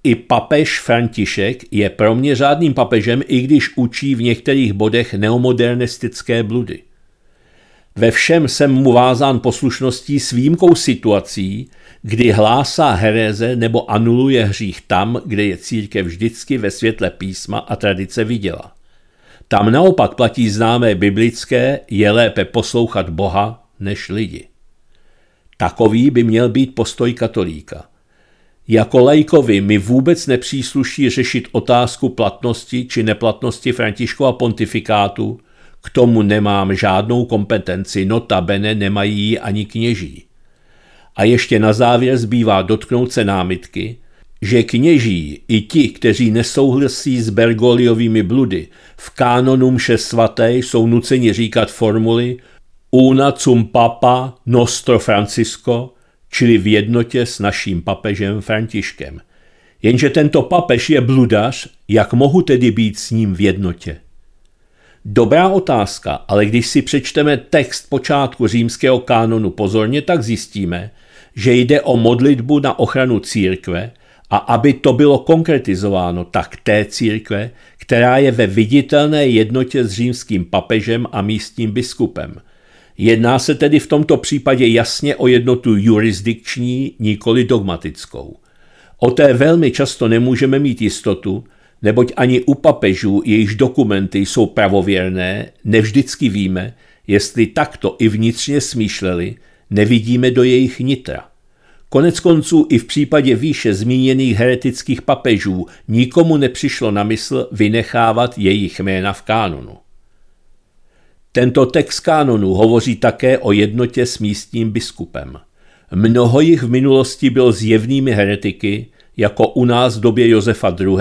I papež František je pro mě řádným papežem, i když učí v některých bodech neomodernistické bludy. Ve všem jsem mu vázán poslušností s výjimkou situací, kdy hlásá hereze nebo anuluje hřích tam, kde je církev vždycky ve světle písma a tradice viděla. Tam naopak platí známé biblické, je lépe poslouchat Boha než lidi. Takový by měl být postoj katolíka. Jako lajkovi mi vůbec nepřísluší řešit otázku platnosti či neplatnosti Františkova pontifikátu, k tomu nemám žádnou kompetenci, nota bene nemají ani kněží. A ještě na závěr zbývá dotknout se námitky, že kněží i ti, kteří nesouhlasí s Bergoliovými bludy, v kánonu mše svaté jsou nuceni říkat formuly una cum papa nostro Francisco, čili v jednotě s naším papežem Františkem. Jenže tento papež je bludař, jak mohu tedy být s ním v jednotě? Dobrá otázka, ale když si přečteme text počátku římského kánonu pozorně, tak zjistíme, že jde o modlitbu na ochranu církve a aby to bylo konkretizováno, tak té církve, která je ve viditelné jednotě s římským papežem a místním biskupem – Jedná se tedy v tomto případě jasně o jednotu jurisdikční, nikoli dogmatickou. O té velmi často nemůžeme mít jistotu, neboť ani u papežů, jejichž dokumenty jsou pravověrné, nevždycky víme, jestli takto i vnitřně smýšleli, nevidíme do jejich nitra. Konec konců i v případě výše zmíněných heretických papežů nikomu nepřišlo na mysl vynechávat jejich jména v kánonu. Tento text kánonu hovoří také o jednotě s místním biskupem. Mnoho jich v minulosti bylo zjevnými heretiky, jako u nás v době Josefa II.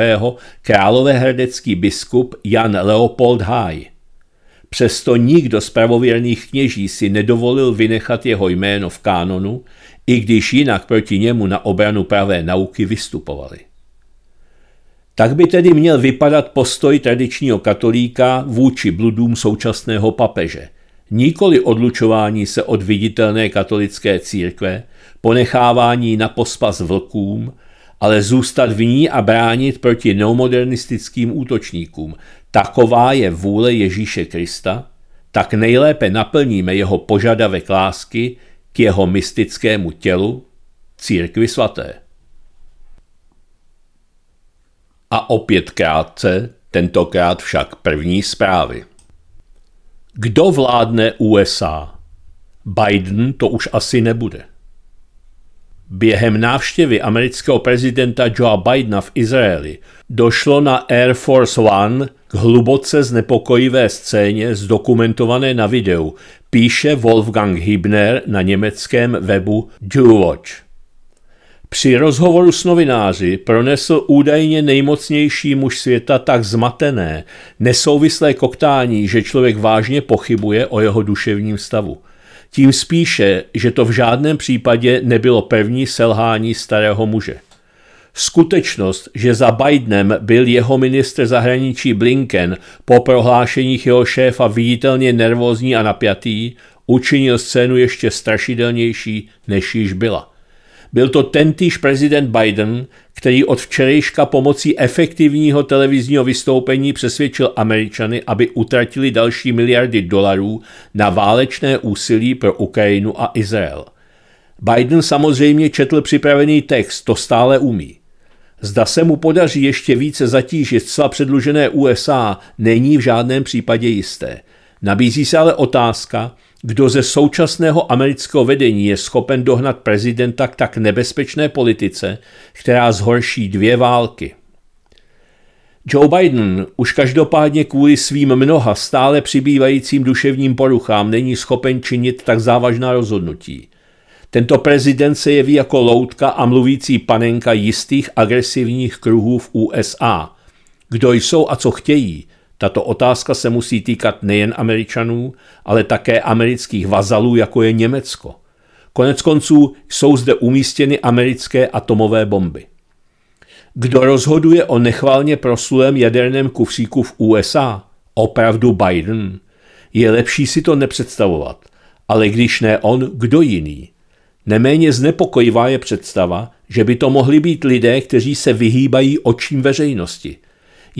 královéhradecký biskup Jan Leopold Háj. Přesto nikdo z pravověrných kněží si nedovolil vynechat jeho jméno v kánonu, i když jinak proti němu na obranu pravé nauky vystupovali. Tak by tedy měl vypadat postoj tradičního katolíka vůči bludům současného papeže. Nikoli odlučování se od viditelné katolické církve, ponechávání na pospas vlkům, ale zůstat v ní a bránit proti neomodernistickým útočníkům. Taková je vůle Ježíše Krista, tak nejlépe naplníme jeho požadavek lásky k jeho mystickému tělu, církvi svaté. A opět krátce, tentokrát však první zprávy. Kdo vládne USA? Biden to už asi nebude. Během návštěvy amerického prezidenta Joea Bidena v Izraeli došlo na Air Force One k hluboce znepokojivé scéně zdokumentované na videu, píše Wolfgang Hibner na německém webu Duwatch. Při rozhovoru s novináři pronesl údajně nejmocnější muž světa tak zmatené, nesouvislé koktání, že člověk vážně pochybuje o jeho duševním stavu. Tím spíše, že to v žádném případě nebylo první selhání starého muže. Skutečnost, že za Bidenem byl jeho ministr zahraničí Blinken po prohlášeních jeho šéfa viditelně nervózní a napjatý, učinil scénu ještě strašidelnější, než již byla. Byl to tentýž prezident Biden, který od včerejška pomocí efektivního televizního vystoupení přesvědčil Američany, aby utratili další miliardy dolarů na válečné úsilí pro Ukrajinu a Izrael. Biden samozřejmě četl připravený text, to stále umí. Zda se mu podaří ještě více zatížit zcela předlužené USA, není v žádném případě jisté. Nabízí se ale otázka, kdo ze současného amerického vedení je schopen dohnat prezidenta k tak nebezpečné politice, která zhorší dvě války? Joe Biden už každopádně kvůli svým mnoha stále přibývajícím duševním poruchám není schopen činit tak závažná rozhodnutí. Tento prezident se jeví jako loutka a mluvící panenka jistých agresivních kruhů v USA. Kdo jsou a co chtějí, tato otázka se musí týkat nejen Američanů, ale také amerických vazalů, jako je Německo. Konec konců jsou zde umístěny americké atomové bomby. Kdo rozhoduje o nechválně proslulém jaderném kufříku v USA? Opravdu Biden. Je lepší si to nepředstavovat, ale když ne on, kdo jiný? Neméně znepokojivá je představa, že by to mohli být lidé, kteří se vyhýbají očím veřejnosti –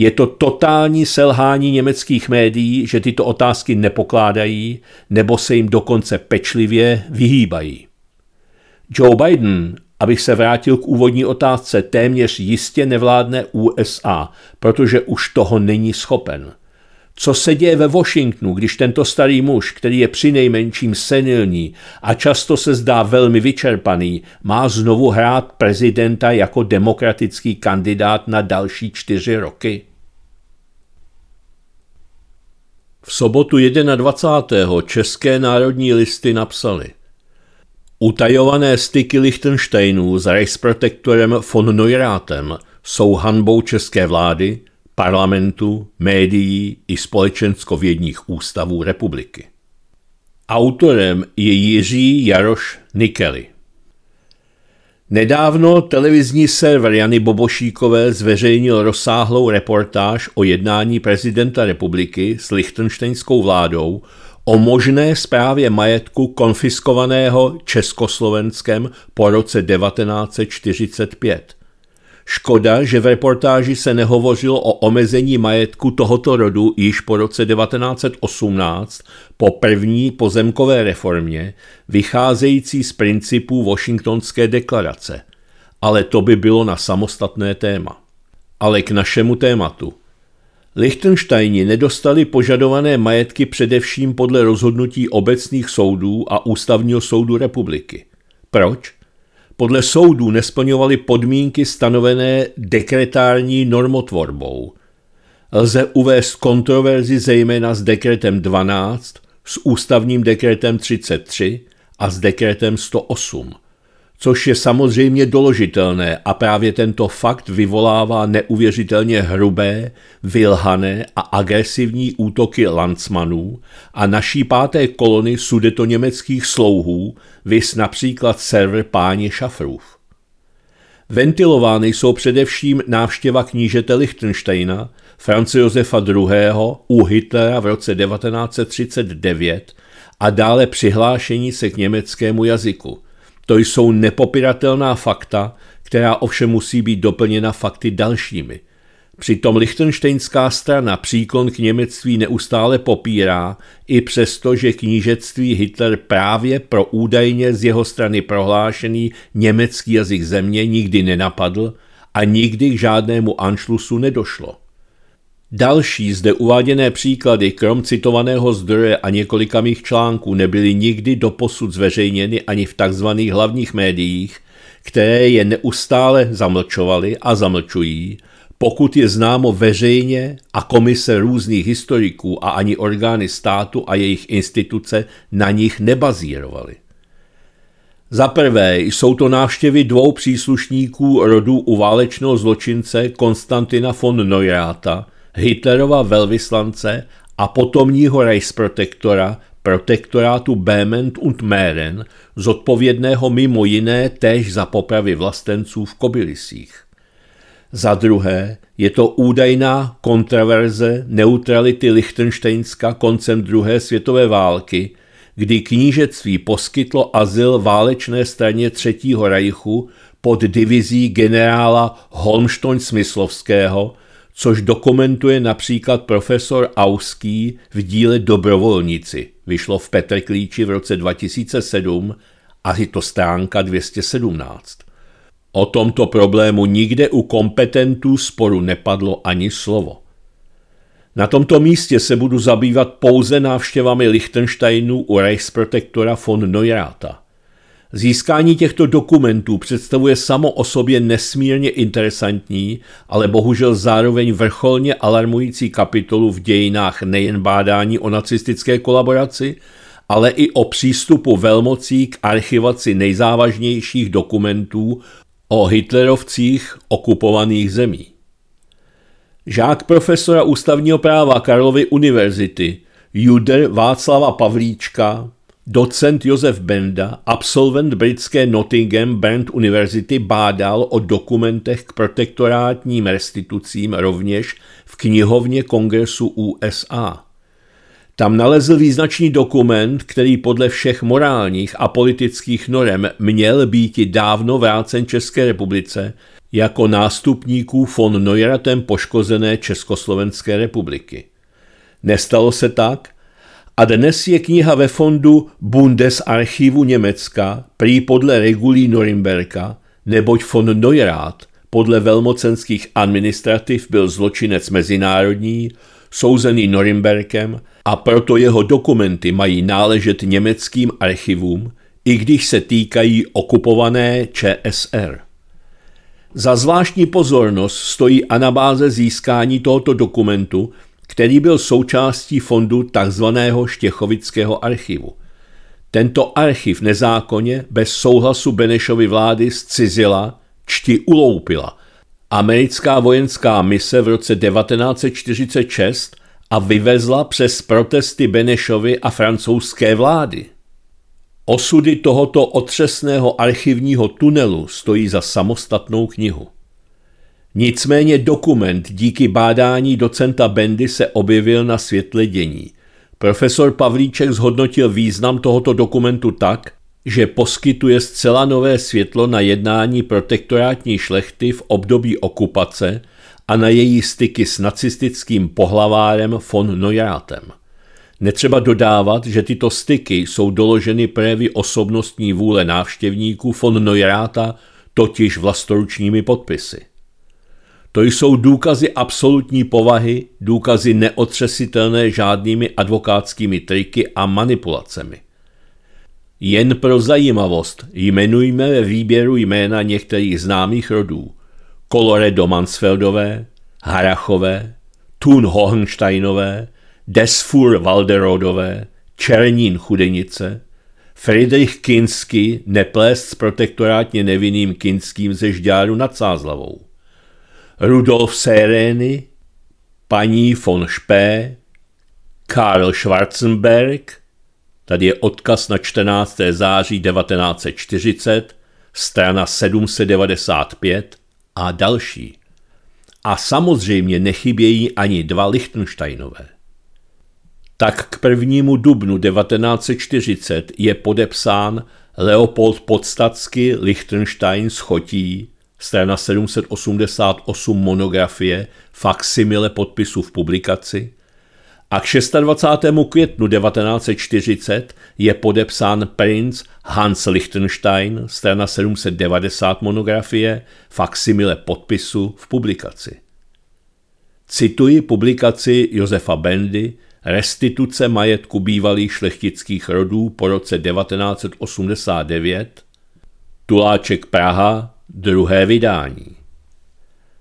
je to totální selhání německých médií, že tyto otázky nepokládají nebo se jim dokonce pečlivě vyhýbají. Joe Biden, abych se vrátil k úvodní otázce, téměř jistě nevládne USA, protože už toho není schopen. Co se děje ve Washingtonu, když tento starý muž, který je přinejmenším senilní a často se zdá velmi vyčerpaný, má znovu hrát prezidenta jako demokratický kandidát na další čtyři roky? V sobotu 21. České národní listy napsali Utajované styky Lichtensteinů s Reichsprotektorem von Neurátem jsou hanbou české vlády, parlamentu, médií i společenskovědních ústavů republiky. Autorem je Jiří Jaroš Nikely. Nedávno televizní server Jany Bobošíkové zveřejnil rozsáhlou reportáž o jednání prezidenta republiky s lichtenštejnskou vládou o možné zprávě majetku konfiskovaného Československem po roce 1945. Škoda, že v reportáži se nehovořilo o omezení majetku tohoto rodu již po roce 1918 po první pozemkové reformě, vycházející z principů Washingtonské deklarace. Ale to by bylo na samostatné téma. Ale k našemu tématu. Lichtensteini nedostali požadované majetky především podle rozhodnutí obecných soudů a Ústavního soudu republiky. Proč? podle soudů nesplňovaly podmínky stanovené dekretární normotvorbou. Lze uvést kontroverzi zejména s dekretem 12, s ústavním dekretem 33 a s dekretem 108 což je samozřejmě doložitelné a právě tento fakt vyvolává neuvěřitelně hrubé, vylhané a agresivní útoky landsmanů a naší páté kolony sudetoněmeckých slouhů, vys například server páni Šafrův. Ventilovány jsou především návštěva knížete Lichtensteina, Franci Josefa II. u Hitlera v roce 1939 a dále přihlášení se k německému jazyku – to jsou nepopiratelná fakta, která ovšem musí být doplněna fakty dalšími. Přitom lichtenštejnská strana příklon k němectví neustále popírá, i přesto, že knížectví Hitler právě pro údajně z jeho strany prohlášený německý jazyk země nikdy nenapadl a nikdy k žádnému anšlusu nedošlo. Další zde uváděné příklady, krom citovaného zdroje a několika mých článků, nebyly nikdy doposud zveřejněny ani v tzv. hlavních médiích, které je neustále zamlčovaly a zamlčují, pokud je známo veřejně a komise různých historiků a ani orgány státu a jejich instituce na nich nebazírovaly. Za prvé jsou to návštěvy dvou příslušníků rodu u válečného zločince Konstantina von Neuráta, Hitlerova velvyslance a potomního Reichsprotektora protektorátu Bement und Mähren, zodpovědného mimo jiné též za popravy vlastenců v Kobylisích. Za druhé je to údajná kontraverze neutrality Lichtensteinska koncem druhé světové války, kdy knížectví poskytlo azyl válečné straně Třetího Rajchu pod divizí generála Holmštoň Smyslovského – což dokumentuje například profesor Auský v díle Dobrovolnici, vyšlo v Petr Klíči v roce 2007 a je to stránka 217. O tomto problému nikde u kompetentů sporu nepadlo ani slovo. Na tomto místě se budu zabývat pouze návštěvami Lichtensteinu u Reichsprotektora von Neurata – Získání těchto dokumentů představuje samo o sobě nesmírně interesantní, ale bohužel zároveň vrcholně alarmující kapitolu v dějinách nejen bádání o nacistické kolaboraci, ale i o přístupu velmocí k archivaci nejzávažnějších dokumentů o hitlerovcích okupovaných zemí. Žák profesora ústavního práva Karlovy univerzity Juder Václava Pavlíčka Docent Josef Benda, absolvent britské Nottingham Band univerzity, bádal o dokumentech k protektorátním restitucím rovněž v knihovně kongresu USA. Tam nalezl význačný dokument, který podle všech morálních a politických norem měl být dávno vrácen České republice jako nástupníků von Neuratem poškozené Československé republiky. Nestalo se tak – a dnes je kniha ve fondu Bundesarchivu Německa, prý podle regulí Norimberka, neboť von Neurath podle velmocenských administrativ byl zločinec mezinárodní, souzený Norimberkem a proto jeho dokumenty mají náležet německým archivům, i když se týkají okupované ČSR. Za zvláštní pozornost stojí anabáze získání tohoto dokumentu který byl součástí fondu tzv. Štěchovického archivu. Tento archiv nezákonně bez souhlasu Benešovy vlády zcizila, čti uloupila. Americká vojenská mise v roce 1946 a vyvezla přes protesty Benešovy a francouzské vlády. Osudy tohoto otřesného archivního tunelu stojí za samostatnou knihu. Nicméně dokument díky bádání docenta Bendy se objevil na světle dění. Profesor Pavlíček zhodnotil význam tohoto dokumentu tak, že poskytuje zcela nové světlo na jednání protektorátní šlechty v období okupace a na její styky s nacistickým pohlavárem von Neuratem. Netřeba dodávat, že tyto styky jsou doloženy prévy osobnostní vůle návštěvníků von Neurata, totiž vlastoručními podpisy. To jsou důkazy absolutní povahy, důkazy neotřesitelné žádnými advokátskými triky a manipulacemi. Jen pro zajímavost jmenujme ve výběru jména některých známých rodů. Colorado Mansfeldové, Harachové, Thun Hohensteinové, Desfur Walderodové, Černín Chudenice, Friedrich Kinsky, neplést s protektorátně nevinným Kinským ze Žďáru nad Sázlavou. Rudolf Serény, paní von Špé, Karl Schwarzenberg, tady je odkaz na 14. září 1940, strana 795 a další. A samozřejmě nechybějí ani dva Lichtensteinové. Tak k 1. dubnu 1940 je podepsán Leopold Podstatsky Lichtenstein schotí strana 788 monografie, faksimile podpisu v publikaci, a k 26. květnu 1940 je podepsán princ Hans Lichtenstein, strana 790 monografie, faksimile podpisu v publikaci. Cituji publikaci Josefa Bendy Restituce majetku bývalých šlechtických rodů po roce 1989, Tuláček Praha, Druhé vydání.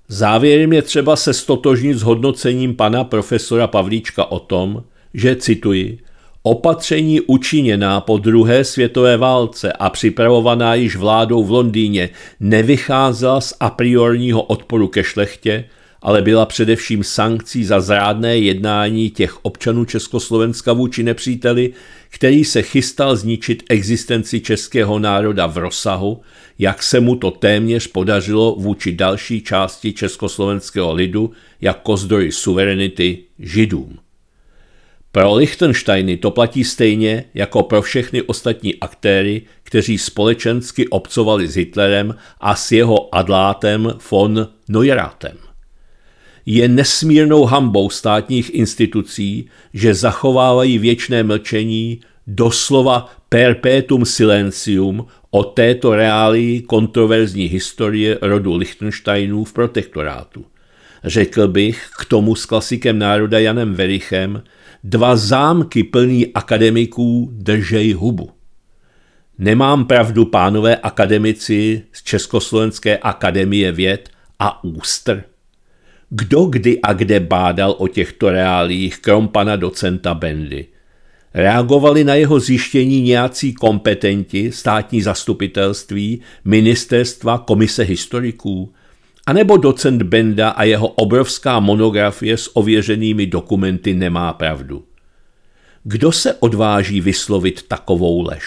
Závěrem je třeba se stotožnit s hodnocením pana profesora Pavlíčka o tom, že, cituji, opatření učiněná po druhé světové válce a připravovaná již vládou v Londýně nevycházela z a priorního odporu ke šlechtě, ale byla především sankcí za zrádné jednání těch občanů Československa vůči nepříteli, který se chystal zničit existenci českého národa v rozsahu, jak se mu to téměř podařilo vůči další části československého lidu jako zdroj suverenity židům. Pro Lichtensteiny to platí stejně jako pro všechny ostatní aktéry, kteří společensky obcovali s Hitlerem a s jeho adlátem von Neuratem. Je nesmírnou hambou státních institucí, že zachovávají věčné mlčení, doslova perpetuum silencium o této reálii kontroverzní historie rodu Lichtensteinů v protektorátu. Řekl bych k tomu s klasikem národa Janem Verichem, dva zámky plný akademiků držej hubu. Nemám pravdu, pánové akademici z Československé akademie věd a ústr. Kdo kdy a kde bádal o těchto reálích krom pana docenta Bendy? Reagovali na jeho zjištění nějací kompetenti, státní zastupitelství, ministerstva, komise historiků? A nebo docent Benda a jeho obrovská monografie s ověřenými dokumenty nemá pravdu? Kdo se odváží vyslovit takovou lež?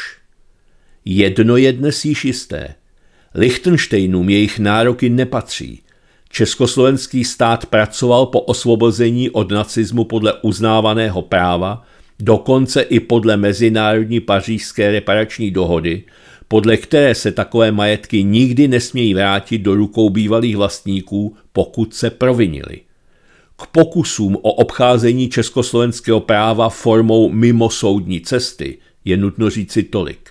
Jedno je dnes již jisté. Lichtensteinům jejich nároky nepatří – Československý stát pracoval po osvobození od nacismu podle uznávaného práva, dokonce i podle mezinárodní pařížské reparační dohody, podle které se takové majetky nikdy nesmějí vrátit do rukou bývalých vlastníků, pokud se provinili. K pokusům o obcházení československého práva formou mimo soudní cesty je nutno říci tolik.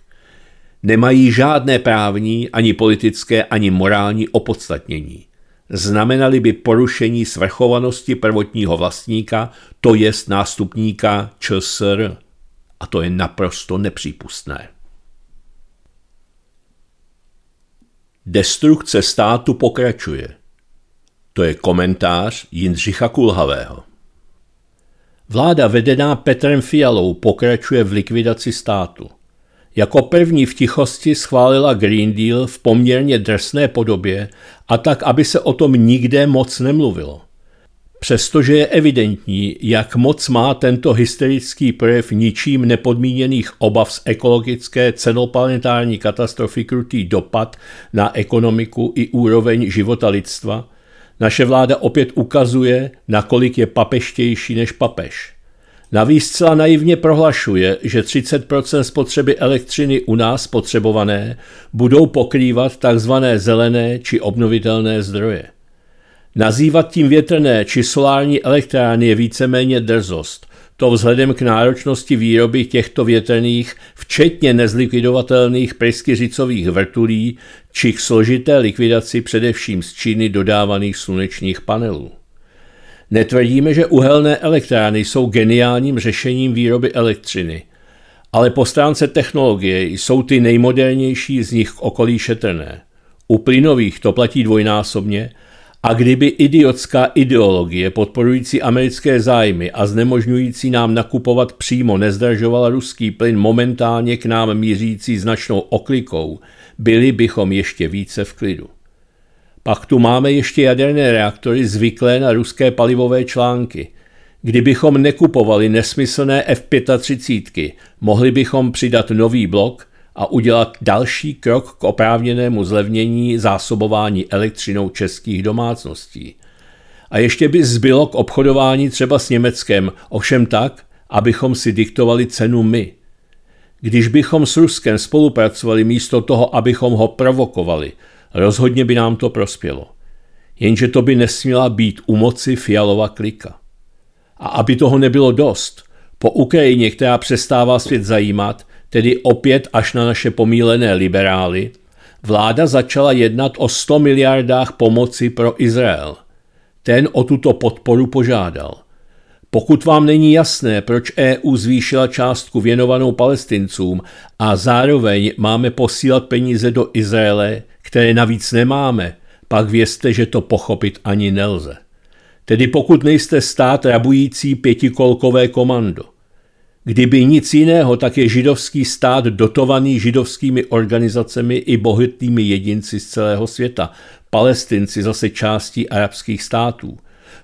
Nemají žádné právní, ani politické, ani morální opodstatnění znamenaly by porušení svrchovanosti prvotního vlastníka, to jest nástupníka ČSR. A to je naprosto nepřípustné. Destrukce státu pokračuje. To je komentář Jindřicha Kulhavého. Vláda vedená Petrem Fialou pokračuje v likvidaci státu. Jako první v tichosti schválila Green Deal v poměrně drsné podobě a tak, aby se o tom nikde moc nemluvilo. Přestože je evidentní, jak moc má tento hysterický projev ničím nepodmíněných obav z ekologické cenoplanetární katastrofy krutý dopad na ekonomiku i úroveň života lidstva, naše vláda opět ukazuje, nakolik je papeštější než papež. Navíc zcela naivně prohlašuje, že 30% spotřeby elektřiny u nás spotřebované budou pokrývat tzv. zelené či obnovitelné zdroje. Nazývat tím větrné či solární elektrárny je víceméně drzost, to vzhledem k náročnosti výroby těchto větrných, včetně nezlikvidovatelných pryskyřicových vrtulí, či k složité likvidaci především z Číny dodávaných slunečních panelů. Netvrdíme, že uhelné elektrárny jsou geniálním řešením výroby elektřiny, ale po stránce technologie jsou ty nejmodernější z nich okolí šetrné. U plynových to platí dvojnásobně a kdyby idiotská ideologie podporující americké zájmy a znemožňující nám nakupovat přímo nezdražovala ruský plyn momentálně k nám mířící značnou oklikou, byli bychom ještě více v klidu. Pak tu máme ještě jaderné reaktory zvyklé na ruské palivové články. Kdybychom nekupovali nesmyslné F-35, mohli bychom přidat nový blok a udělat další krok k oprávněnému zlevnění zásobování elektřinou českých domácností. A ještě by zbylo k obchodování třeba s Německem, ovšem tak, abychom si diktovali cenu my. Když bychom s Ruskem spolupracovali místo toho, abychom ho provokovali – Rozhodně by nám to prospělo. Jenže to by nesměla být u moci Fialova klika. A aby toho nebylo dost, po Ukrajině, která přestává svět zajímat, tedy opět až na naše pomílené liberály, vláda začala jednat o 100 miliardách pomoci pro Izrael. Ten o tuto podporu požádal. Pokud vám není jasné, proč EU zvýšila částku věnovanou palestincům a zároveň máme posílat peníze do Izraele, které navíc nemáme, pak vězte, že to pochopit ani nelze. Tedy pokud nejste stát rabující pětikolkové komando. Kdyby nic jiného, tak je židovský stát dotovaný židovskými organizacemi i bohatými jedinci z celého světa, palestinci zase částí arabských států.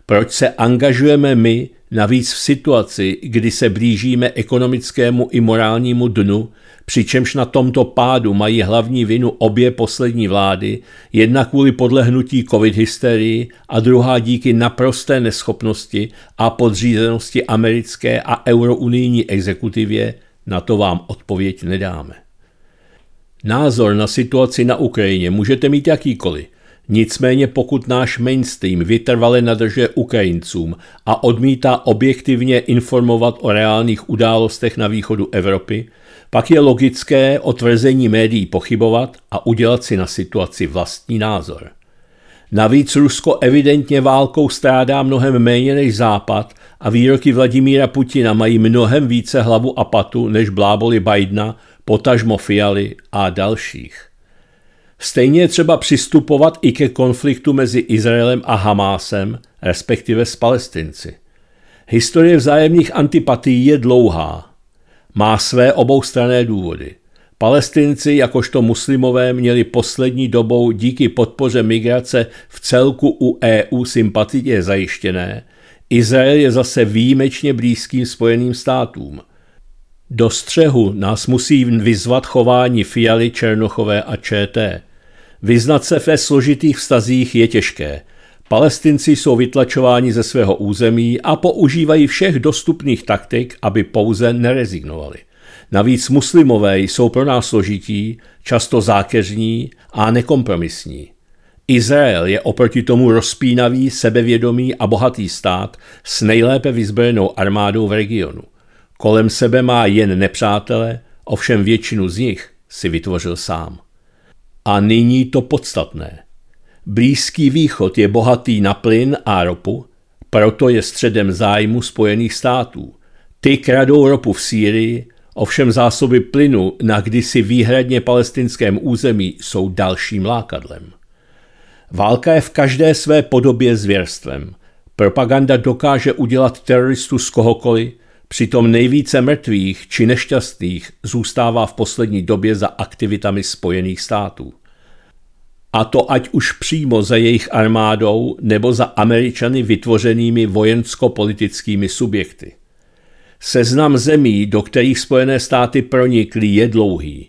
Proč se angažujeme my, navíc v situaci, kdy se blížíme ekonomickému i morálnímu dnu, přičemž na tomto pádu mají hlavní vinu obě poslední vlády, jedna kvůli podlehnutí covid hysterii a druhá díky naprosté neschopnosti a podřízenosti americké a eurounijní exekutivě, na to vám odpověď nedáme. Názor na situaci na Ukrajině můžete mít jakýkoliv, Nicméně pokud náš mainstream vytrvale nadržuje Ukrajincům a odmítá objektivně informovat o reálných událostech na východu Evropy, pak je logické o tvrzení médií pochybovat a udělat si na situaci vlastní názor. Navíc Rusko evidentně válkou strádá mnohem méně než Západ a výroky Vladimíra Putina mají mnohem více hlavu a patu než bláboli Bidena, potažmo Fialy a dalších. Stejně je třeba přistupovat i ke konfliktu mezi Izraelem a Hamásem, respektive s Palestinci. Historie vzájemných antipatií je dlouhá má své oboustrané důvody. Palestinci jakožto muslimové měli poslední dobou díky podpoře migrace v celku u EU sympatitě zajištěné, Izrael je zase výjimečně blízkým spojeným státům. Do střehu nás musí vyzvat chování Fialy Černochové a ČT. Vyznat se ve složitých vztazích je těžké – Palestinci jsou vytlačováni ze svého území a používají všech dostupných taktik, aby pouze nerezignovali. Navíc muslimové jsou pro nás složití, často zákeřní a nekompromisní. Izrael je oproti tomu rozpínavý, sebevědomý a bohatý stát s nejlépe vyzbrojenou armádou v regionu. Kolem sebe má jen nepřátele, ovšem většinu z nich si vytvořil sám. A nyní to podstatné – Blízký východ je bohatý na plyn a ropu, proto je středem zájmu Spojených států. Ty kradou ropu v Sýrii, ovšem zásoby plynu na kdysi výhradně palestinském území jsou dalším lákadlem. Válka je v každé své podobě zvěrstvem. Propaganda dokáže udělat teroristu z kohokoliv, přitom nejvíce mrtvých či nešťastných zůstává v poslední době za aktivitami Spojených států a to ať už přímo za jejich armádou nebo za Američany vytvořenými vojensko-politickými subjekty. Seznam zemí, do kterých Spojené státy pronikly, je dlouhý.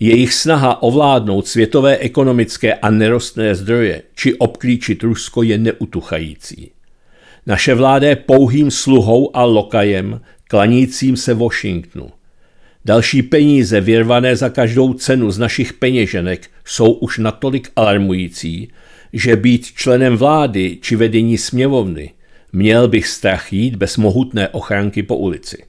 Jejich snaha ovládnout světové ekonomické a nerostné zdroje či obklíčit Rusko je neutuchající. Naše vláda je pouhým sluhou a lokajem, klanícím se Washingtonu. Další peníze vyrvané za každou cenu z našich peněženek jsou už natolik alarmující, že být členem vlády či vedení směvovny měl bych strach jít bez mohutné ochránky po ulici.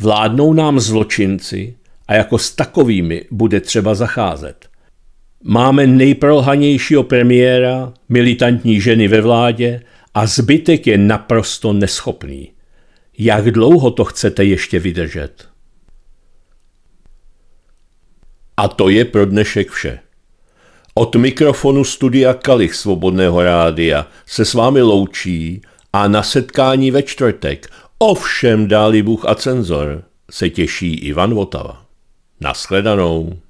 Vládnou nám zločinci a jako s takovými bude třeba zacházet. Máme nejprolhanějšího premiéra, militantní ženy ve vládě a zbytek je naprosto neschopný. Jak dlouho to chcete ještě vydržet? A to je pro dnešek vše. Od mikrofonu studia Kalich Svobodného rádia se s vámi loučí a na setkání ve čtvrtek, ovšem dáli Bůh a cenzor, se těší Ivan Votava. Naschledanou.